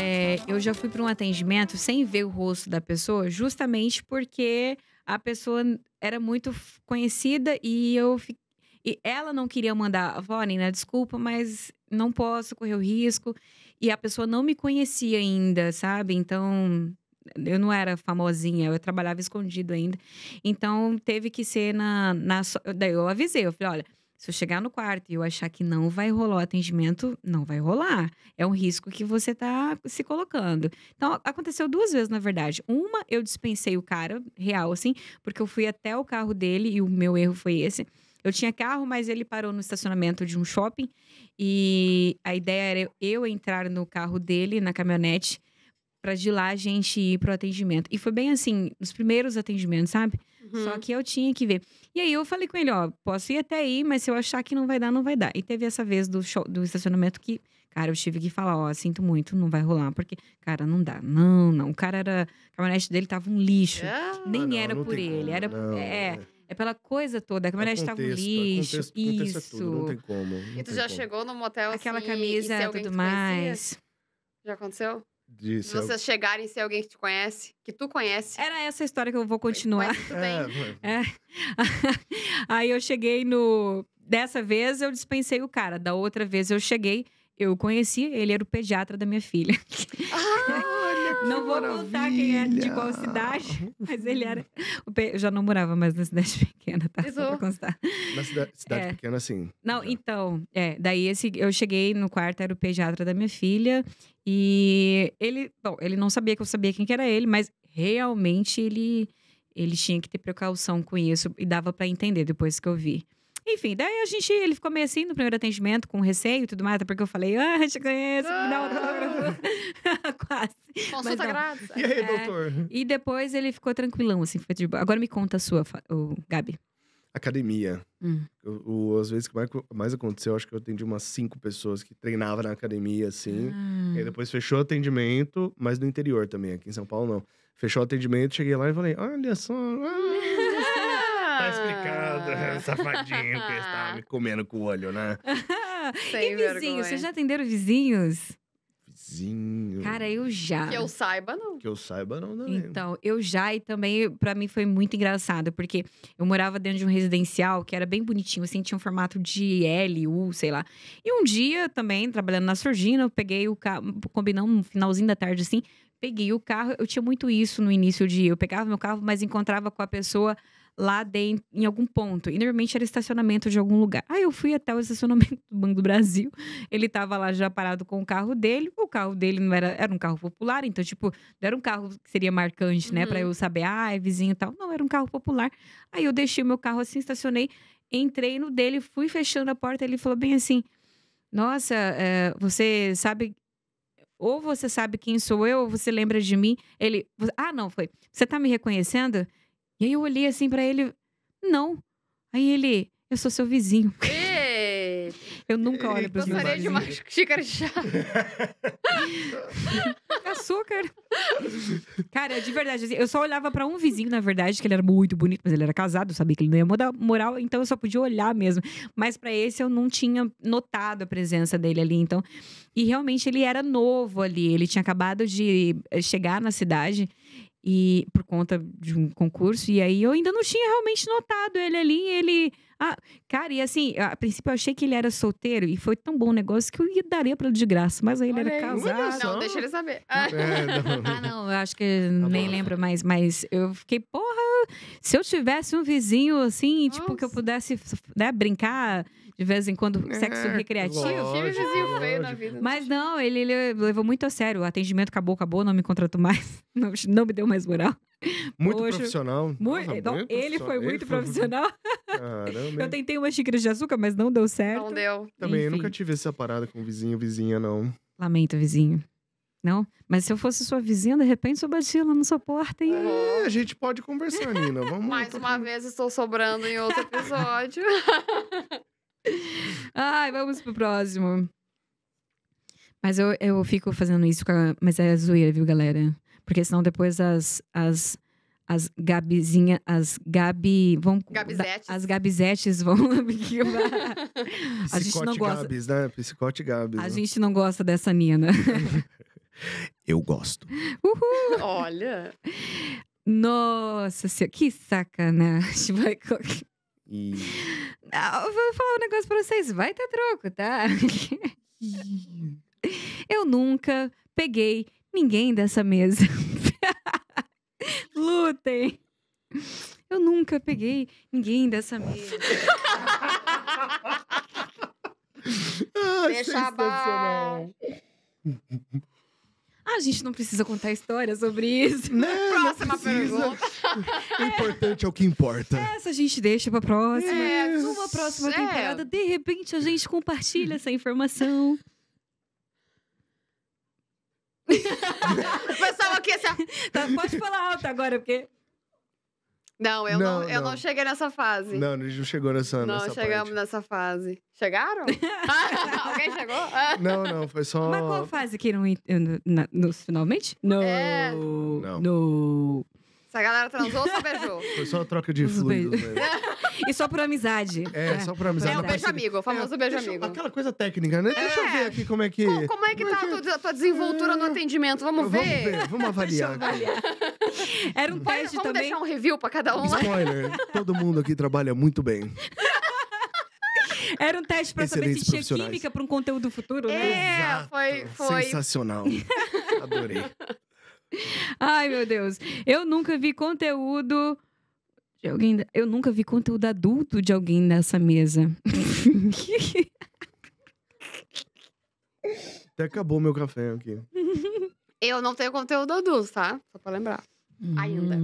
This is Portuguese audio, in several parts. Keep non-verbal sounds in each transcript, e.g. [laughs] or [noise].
É, eu já fui para um atendimento sem ver o rosto da pessoa, justamente porque a pessoa era muito conhecida e eu fi... e ela não queria mandar, Vone, né? Desculpa, mas não posso correr o risco. E a pessoa não me conhecia ainda, sabe? Então, eu não era famosinha, eu trabalhava escondido ainda. Então, teve que ser na. na daí eu avisei, eu falei: olha, se eu chegar no quarto e eu achar que não vai rolar o atendimento, não vai rolar. É um risco que você está se colocando. Então, aconteceu duas vezes, na verdade. Uma, eu dispensei o cara, real, assim, porque eu fui até o carro dele e o meu erro foi esse. Eu tinha carro, mas ele parou no estacionamento de um shopping e a ideia era eu entrar no carro dele, na caminhonete, para de lá a gente ir pro atendimento. E foi bem assim, nos primeiros atendimentos, sabe? Uhum. Só que eu tinha que ver. E aí eu falei com ele, ó, posso ir até aí, mas se eu achar que não vai dar, não vai dar. E teve essa vez do show, do estacionamento que, cara, eu tive que falar, ó, sinto muito, não vai rolar, porque, cara, não dá. Não, não. O cara era. A caminhonete dele tava um lixo. É? Ah, Nem não, era não por ele, como, era. Não, é, é. É pela coisa toda. A caminhonete estava um lixo. É isso. tudo, não tem como. Não e tu já como. chegou no motel Aquela assim, camisa e tudo mais. Conhecia? Já aconteceu? de vocês chegarem e ser alguém que te conhece, que tu conhece. Era essa história que eu vou continuar. é, é. [laughs] Aí eu cheguei no. Dessa vez eu dispensei o cara, da outra vez eu cheguei, eu conheci, ele era o pediatra da minha filha. Ah! [laughs] Não vou Maravilha. contar quem é, de qual cidade, mas ele era. Eu já não morava mais na cidade [laughs] pequena, tá? Só pra constar. Na cidade, cidade é. pequena, sim. Não, então, é. Daí esse, eu cheguei no quarto, era o pediatra da minha filha, e ele, bom, ele não sabia que eu sabia quem que era ele, mas realmente ele ele tinha que ter precaução com isso e dava para entender depois que eu vi. Enfim, daí a gente, ele ficou meio assim no primeiro atendimento, com receio e tudo mais, até porque eu falei, ah, te conheço, me dá um ah! autógrafo. [laughs] Quase. Consulta grátis. E aí, é. doutor? É, e depois ele ficou tranquilão, assim, foi de boa. Agora me conta a sua, o Gabi. Academia. Hum. o, as vezes que mais, mais aconteceu, acho que eu atendi umas cinco pessoas que treinavam na academia, assim. Ah. Aí uhum. depois fechou o atendimento, mas no interior também, aqui em São Paulo não. Fechou o atendimento, cheguei lá e falei: olha só. Ah, tá explicado, [laughs] [laughs] safadinho, que estava me comendo com o olho, né? [laughs] e vizinhos? Vocês já atenderam vizinhos? vizinho. Cara, eu já. Que eu saiba, não. Que eu saiba, não, também. Então, eu já, e também, para mim, foi muito engraçado, porque eu morava dentro de um residencial que era bem bonitinho, assim, tinha um formato de L, U, sei lá. E um dia, também, trabalhando na Surgina, eu peguei o carro, combinando um finalzinho da tarde, assim, peguei o carro. Eu tinha muito isso no início de. Eu pegava meu carro, mas encontrava com a pessoa lá dentro, em algum ponto. E normalmente era estacionamento de algum lugar. Aí eu fui até o estacionamento do Banco do Brasil. Ele tava lá já parado com o carro dele. O carro dele não era, era um carro popular, então, tipo, não era um carro que seria marcante, né? Uhum. para eu saber, ah, é vizinho e tal. Não, era um carro popular. Aí eu deixei o meu carro assim, estacionei, entrei no dele, fui fechando a porta. Ele falou bem assim: Nossa, é, você sabe ou você sabe quem sou eu, ou você lembra de mim. Ele, ah, não, foi. Você tá me reconhecendo? E aí eu olhei assim para ele, não. Aí ele, eu sou seu vizinho. eu nunca olho pros meus Gostaria de uma xícara de chá. [laughs] Açúcar. Cara, de verdade, assim, eu só olhava para um vizinho, na verdade, que ele era muito bonito, mas ele era casado, eu sabia que ele não ia mudar moral, então eu só podia olhar mesmo. Mas para esse eu não tinha notado a presença dele ali, então. E realmente ele era novo ali, ele tinha acabado de eh, chegar na cidade e por conta de um concurso. E aí eu ainda não tinha realmente notado ele ali. Ele. Ah, cara, e assim, a princípio eu achei que ele era solteiro e foi tão bom o negócio que eu daria pra ele de graça, mas aí ele Olha era aí, casado. Não, deixa ele saber. É, não. ah, não, eu acho que tá nem bom. lembro mais, mas eu fiquei, porra, se eu tivesse um vizinho assim, Nossa. tipo, que eu pudesse né, brincar de vez em quando, sexo é, recreativo. Lógico, vizinho feio na vida. Mas não, ele, ele, levou muito a sério. O atendimento acabou, acabou, não me contratou mais. [laughs] Não, não me deu mais moral. Muito Poxa, profissional. Muito, Nossa, então, muito ele, profissional. Foi muito ele profissional. foi [laughs] eu tentei umas xícaras de açúcar, mas não deu certo. Não deu. Também, Enfim. eu nunca tive essa parada com vizinho, vizinha, não. Lamento, vizinho. Não? Mas se eu fosse sua vizinha, de repente eu batia lá na sua porta e. É, a gente pode conversar, Nina. Vamos [laughs] Mais uma vez estou sobrando em outro episódio. [laughs] Ai, vamos pro próximo. Mas eu, eu fico fazendo isso, a... mas é zoeira, viu, galera? Porque senão depois as, as, as Gabizinha, as Gabi. Vão, Gabizetes. as Gabizetes vão [laughs] A gente não gosta. Gabs, né? Psicote Gabs. A né? gente não gosta dessa Nina. Eu gosto. Uhul! [laughs] Olha! Nossa senhora, que sacanagem. [laughs] Vai E... Ah, vou falar um negócio pra vocês. Vai ter troco, tá? [laughs] Eu nunca peguei ninguém dessa mesa. Lutem! Eu nunca peguei ninguém dessa mesa. ah, Deixa abaixo. A gente não precisa contar história sobre isso. Né, [laughs] não, próxima não pergunta. [laughs] O importante é o que importa. É, essa a gente deixa pra próxima. É, Numa próxima é. temporada, de repente, a gente compartilha essa informação. [laughs] o pessoal aqui, essa... tá, pode falar alto agora, porque... Não, eu não, não eu não. não cheguei nessa fase. Não, a gente não chegou nessa Não, nessa chegamos parte. nessa fase. Chegaram? [laughs] Alguém chegou? [laughs] não, não, foi só. Mas qual fase que não. Nos finalmente? No. É. Não. No. Se a galera transou, só beijou. [laughs] Foi só troca de fluido. Né? E só por amizade. É, é, só por amizade. É o beijo amigo, o famoso é, beijo eu- amigo. Aquela coisa técnica, né? Deixa eu é. ver aqui como é que. Como é que tá a tua, a tua desenvoltura no atendimento? Vamos Vamos ver. vamos [laughs] avaliar. Era um Pode, teste vamos também. deixar um review pra cada um Spoiler: todo mundo aqui trabalha muito bem. Era um teste pra saber se tinha química pra um conteúdo futuro, né? É, Exato. foi, foi Sensacional. [laughs] Adorei. Ai, meu Deus. Eu nunca vi conteúdo de alguém. Eu nunca vi conteúdo adulto de alguém nessa mesa. [laughs] Até acabou meu café aqui. Eu não tenho conteúdo adulto, tá? Só pra lembrar. Hum. Ainda.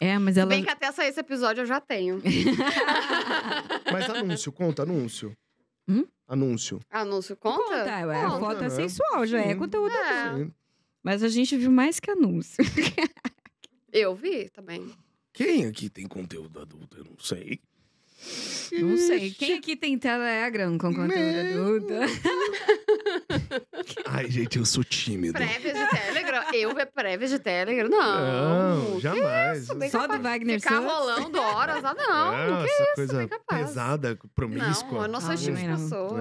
É, mas ela. Bem que até sair esse episódio eu já tenho. [laughs] mas anúncio, conta, anúncio. Hum? Anúncio. Anúncio conta? Conta, é, conta. a foto é sensual, já é Sim. é conteúdo é. adulto. Sim. Mas a gente viu mais que anúncio. [laughs] Eu vi também. Quem aqui tem conteúdo adulto? Eu não sei. Não sei. Quem aqui tem Telegram é com conteúdo Meu... adulto? [laughs] Ai, gente, eu sou tímido. Prévias de eu ver prévias de Telegram, não. Não, jamais. Isso, Só do Wagner Ficar Santos? rolando horas lá, ah, não. É, que essa isso, coisa pesada, promíscua. Não, eu não sou ah, tipo de pessoa,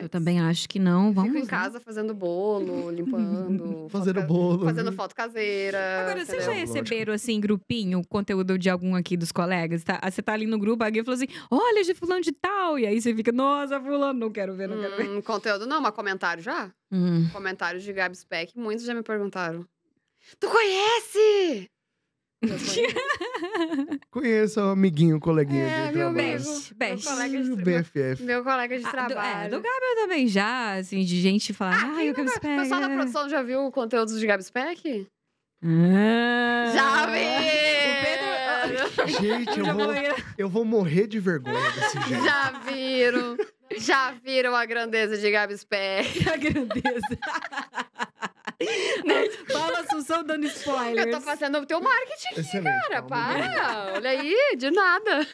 é. Eu também acho que não. Vamos Fico em casa fazendo bolo, limpando. [laughs] fazendo bolo. Fazendo foto caseira. Agora, vocês já receberam, assim, grupinho, conteúdo de algum aqui dos colegas? Tá? Você tá ali no grupo, alguém falou assim, olha, de fulano de tal. E aí você fica, nossa, fulano, não quero ver, não hum, quero ver. Hum, conteúdo não, mas comentário já? Hum. de Gabi Speck, muitos já me perguntaram. Tu conhece? [laughs] Conheço o é amiguinho, coleguinha é, de meu trabalho. Best, best. Meu colega de BFF. Meu colega de ah, trabalho. Do, é, do Gabriel também já, assim, de gente falar, ah, ai, o Gabi Speck. O pessoal da produção já viu o conteúdo de Gabi Speck? Ah. Já vi! Gente, eu, eu vou, eu vou morrer de vergonha desse [laughs] jeito. Já viram. Já viram a grandeza de Gabi Speck. [laughs] A grandeza. [laughs] fala Paula Assunção dando spoiler. Eu tô fazendo o teu marketing aqui, Excelente, cara. Para. Né? Olha aí, de nada.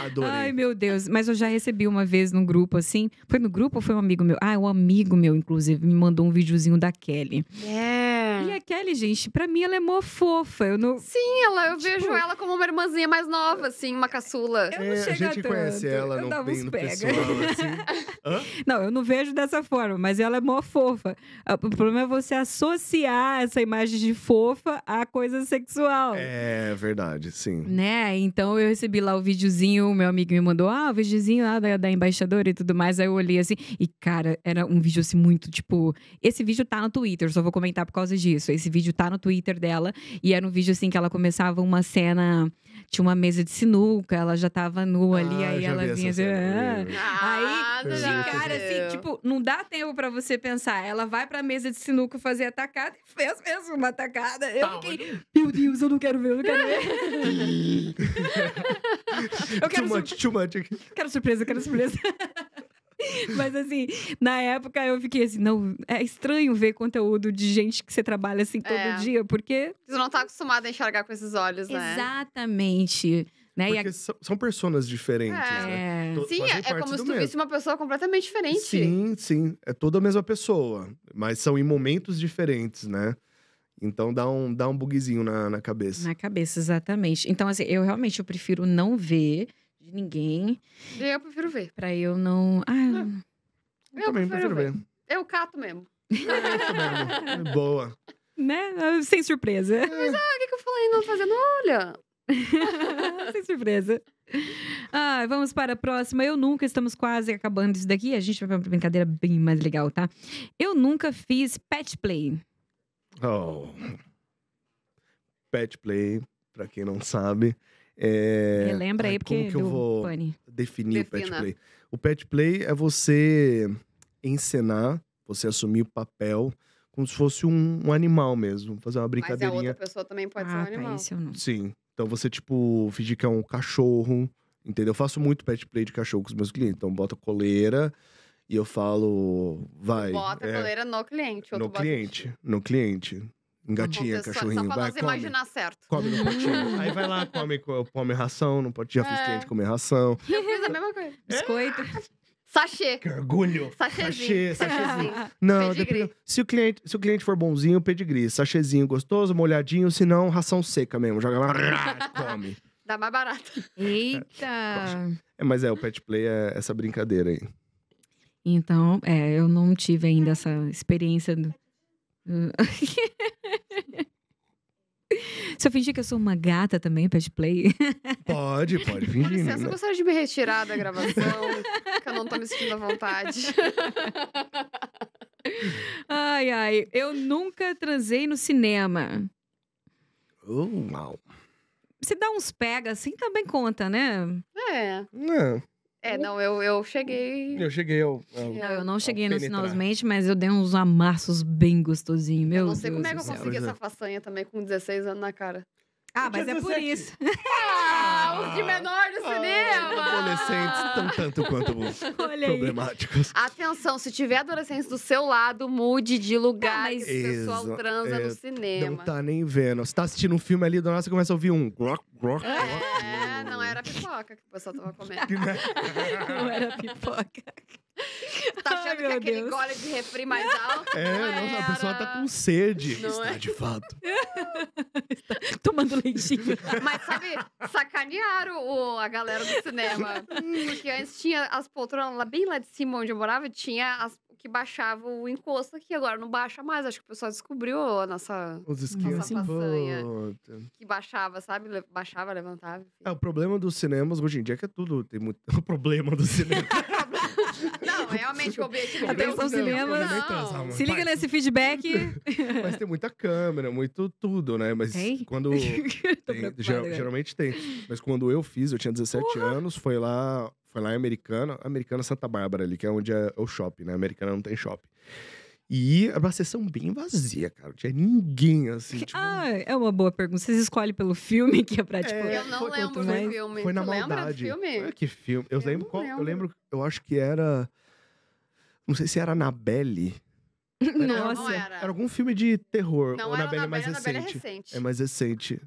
Adorei. Ai, meu Deus. Mas eu já recebi uma vez num grupo assim. Foi no grupo ou foi um amigo meu? Ah, um amigo meu, inclusive, me mandou um videozinho da Kelly. É a é Kelly, gente, pra mim ela é mó fofa. Eu não... Sim, ela, eu tipo... vejo ela como uma irmãzinha mais nova, assim, uma caçula. É, a gente tanto. conhece ela eu não bem no pessoal, assim. [laughs] Não, eu não vejo dessa forma, mas ela é mó fofa. Ah, o problema é você associar essa imagem de fofa à coisa sexual. É verdade, sim. Né? Então eu recebi lá o videozinho, meu amigo me mandou, ah, o videozinho lá da, da embaixadora e tudo mais. Aí eu olhei assim, e cara, era um vídeo assim muito tipo. Esse vídeo tá no Twitter, só vou comentar por causa disso isso. Esse vídeo tá no Twitter dela. E era um vídeo assim que ela começava uma cena. Tinha uma mesa de sinuca, ela já tava nua ah, ali, assim, ah, aí ela vinha assim. Ah, aí, de cara, assim, tipo, não dá tempo para você pensar. Ela vai pra mesa de sinuca fazer a tacada e fez mesmo uma tacada. Eu tá, fiquei, meu Deus, eu não quero ver, eu não quero ver. [laughs] eu quero, too much, much. quero surpresa, quero surpresa. [laughs] Mas assim, na época eu fiquei assim, não, é estranho ver conteúdo de gente que você trabalha assim todo é. dia, porque. Você não tá acostumado a enxergar com esses olhos, né? Exatamente. Né? Porque a... são pessoas diferentes, é. né? É. Tô, sim, é, é como se tu mesmo. visse uma pessoa completamente diferente. Sim, sim. É toda a mesma pessoa, mas são em momentos diferentes, né? Então dá um, dá um bugzinho na, na cabeça. Na cabeça, exatamente. Então, assim, eu realmente eu prefiro não ver de ninguém. Eu prefiro ver. Pra eu não. Ah, eu... É. Eu, eu também prefiro, ver. ver. Eu cato mesmo. É isso mesmo. É boa. Né? Ah, sem surpresa. É. Mas ah, o que, que eu falei? Não fazendo, olha. [laughs] Sem surpresa. Ah, vamos para a próxima. Eu nunca, estamos quase acabando isso daqui. A gente vai para uma brincadeira bem mais legal, tá? Eu nunca fiz pet play. Oh. Pet play, para quem não sabe, é... Lembra aí, porque como que eu vou definir Defina. o pet play? O pet play é você encenar, você assumir o papel como se fosse um, um animal mesmo, fazer uma brincadeirinha. Mas a outra pessoa também pode ah, ser um ah, tá, animal. Tá, não. Sim. Então você, tipo, fingir que é um cachorro, entendeu? Eu faço muito pet play de cachorro com os meus clientes. Então bota coleira e eu falo, vai. Bota é, a coleira no cliente. No bota... cliente, no cliente. Engatinha, cachorrinho, vai, você imaginar certo. Come no potinho. [laughs] Aí vai lá, come, come ração, não pode, já fiz é. cliente comer ração. Eu fiz a mesma coisa. É. Biscoito. É. Sachê. Gargulho. Sachêzinho. Sachê, sachêzinho. [laughs] Não, se, o cliente, se o cliente for bonzinho, pedigree. Sachêzinho gostoso, molhadinho, se não, ração seca mesmo. Joga lá, [laughs] come. Dá mais barato. Eita! É, mas é, o pet play é essa brincadeira aí. Então, é, eu não tive ainda essa experiência. Do... Se eu fingir que eu sou uma gata também, pet play. [laughs] Pode, pode fingir. Com licença, né? gostaria de me retirar da gravação, que eu não tô me sentindo à vontade. [laughs] ai, ai. Eu nunca transei no cinema. Oh, wow. Se dá uns pega assim, também conta, né? É. Não. É. É, né? não, eu, eu cheguei. Eu cheguei ao. ao não, eu não cheguei no finalmente, mas eu dei uns amassos bem gostosinhos, meu. Eu não sei Deus como é que eu consegui essa façanha também com 16 anos na cara. Ah, mas 17. é por isso. ah, os de ah. menor do ah, cinema! Adolescentes tão tanto quanto [laughs] problemáticos. Atenção, se tiver adolescentes do seu lado, mude de lugar. Ah, mas o pessoal transa é, no cinema. Não tá nem vendo. Você tá assistindo um filme ali, do nosso você começa a ouvir um... Groc, groc, [laughs] groc, pipoca que o pessoal tava [laughs] comendo. Né? [laughs] não era pipoca. Tá achando Ai, que é aquele Deus. gole de refri mais alto? É, não, era... a pessoa tá com sede. Não Está é? de fato. [laughs] Está tomando leitinho. Mas sabe, sacanearam o, a galera do cinema. Porque antes tinha as poltronas lá bem lá de cima onde eu morava, tinha as que baixava o encosto, que agora não baixa mais. Acho que o pessoal descobriu a nossa, Os nossa façanha. Puta. Que baixava, sabe? Le- Baixava, levantava. enfim. É, o problema dos cinemas hoje em dia é que é tudo tem muito [laughs] o problema [laughs] é do cinema. Não, realmente o objetivo Até Atenção, os cinemas. Se liga nesse feedback. Mas tem muita câmera, muito tudo, né? Mas [laughs] Tem? quando tem, geral- geralmente tem. Mas quando eu fiz, eu tinha 17 anos, foi lá, foi lá em Americana, Americana Santa Bárbara ali, que é onde é o shopping, né? Americana não tem shopping. E era uma sessão bem vazia, cara. Não tinha ninguém, assim. Tipo... Ah, é uma boa pergunta. Vocês escolhem pelo filme que é pra, é, tipo... É, eu não foi, lembro do filme. Foi na tu maldade. filme? Olha que filme. Eu, eu lembro, qual, lembro. Eu lembro, eu acho que era... Não sei se era Anabelle. Nossa. Não, não era. era. algum filme de terror. Não, ou Anabelle é mais recente. recente. É mais recente.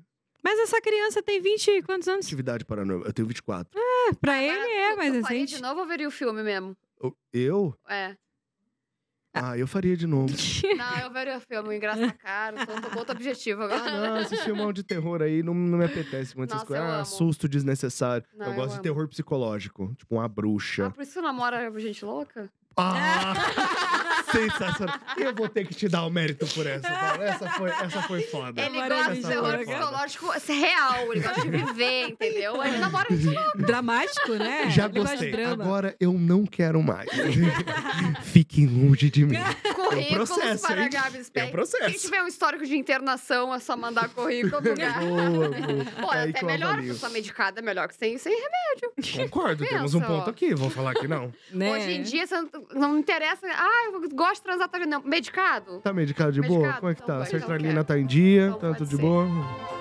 Mas essa criança tem 20 quantos anos? Atividade paranormal. Eu tenho 24. Ah, [laughs] pra ele é, mas a faria de novo ou veria o filme mesmo? Eu? É. Ah, eu faria de novo. [laughs] Não, eu veria o filme, engraça caro, tô, tô com outro objetivo agora. Ah, não, esse filmão é de terror aí não, não me apetece muito. Nossa, coisas. Ah, susto desnecessário. Não, eu, eu, gosto amo. de terror psicológico, tipo uma bruxa. Ah, por isso você namora gente louca? Ah! [laughs] Sensacional. Eu vou ter que te dar o mérito por essa, Essa foi, essa foi foda. Ele gosta de terror é psicológico é real. Ele gosta de viver, entendeu? Ele namora muito louco. Dramático, né? Já ele gostei. Agora eu não quero mais. Fiquem longe de mim. Currículos é processo, para Gabi Speck. É processo. Quem tiver um histórico de internação, é só mandar currículo. boa, boa. Pô, é até melhor que sua medicada, é melhor que sem, sem remédio. Concordo, Pensa, temos um ponto ó. aqui, vou falar que não. Né? Hoje em dia, não, não interessa. Ah, eu gosta de transar, tá... Não, medicado? Tá medicado de medicado? boa? Como é que tá? então tá? A sertralina então tá em dia? Então, tá tudo de ser. boa?